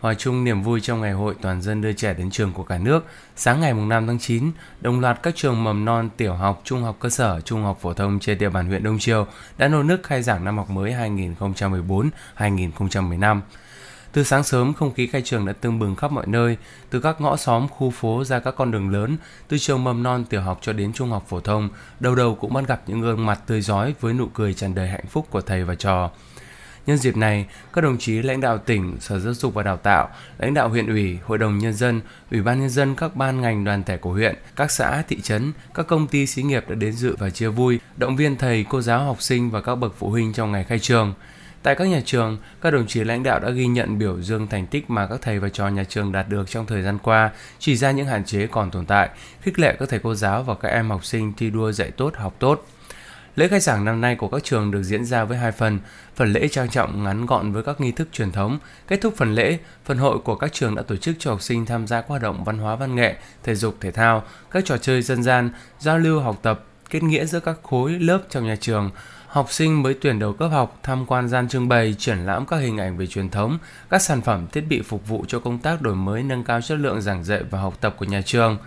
Hòa chung niềm vui trong ngày hội toàn dân đưa trẻ đến trường của cả nước, sáng ngày 5 tháng 9, đồng loạt các trường mầm non, tiểu học, trung học cơ sở, trung học phổ thông trên địa bàn huyện Đông Triều đã nô nức khai giảng năm học mới 2014-2015. Từ sáng sớm, không khí khai trường đã tưng bừng khắp mọi nơi, từ các ngõ xóm, khu phố ra các con đường lớn, từ trường mầm non, tiểu học cho đến trung học phổ thông, đầu đầu cũng bắt gặp những gương mặt tươi rói với nụ cười tràn đầy hạnh phúc của thầy và trò. Nhân dịp này, các đồng chí lãnh đạo tỉnh, Sở Giáo dục và Đào tạo, lãnh đạo huyện ủy, Hội đồng Nhân dân, Ủy ban Nhân dân các ban ngành đoàn thể của huyện, các xã, thị trấn, các công ty xí nghiệp đã đến dự và chia vui, động viên thầy, cô giáo, học sinh và các bậc phụ huynh trong ngày khai trường. Tại các nhà trường, các đồng chí lãnh đạo đã ghi nhận biểu dương thành tích mà các thầy và trò nhà trường đạt được trong thời gian qua, chỉ ra những hạn chế còn tồn tại, khích lệ các thầy cô giáo và các em học sinh thi đua dạy tốt, học tốt. Lễ khai giảng năm nay của các trường được diễn ra với hai phần, phần lễ trang trọng ngắn gọn với các nghi thức truyền thống, kết thúc phần lễ, phần hội của các trường đã tổ chức cho học sinh tham gia các hoạt động văn hóa văn nghệ, thể dục thể thao, các trò chơi dân gian, giao lưu học tập, kết nghĩa giữa các khối lớp trong nhà trường. Học sinh mới tuyển đầu cấp học tham quan gian trưng bày, triển lãm các hình ảnh về truyền thống, các sản phẩm thiết bị phục vụ cho công tác đổi mới nâng cao chất lượng giảng dạy và học tập của nhà trường.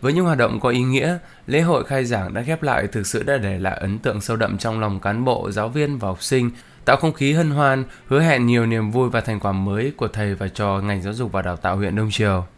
Với những hoạt động có ý nghĩa, lễ hội khai giảng đã khép lại thực sự đã để lại ấn tượng sâu đậm trong lòng cán bộ, giáo viên và học sinh, tạo không khí hân hoan, hứa hẹn nhiều niềm vui và thành quả mới của thầy và trò ngành giáo dục và đào tạo huyện Đông Triều.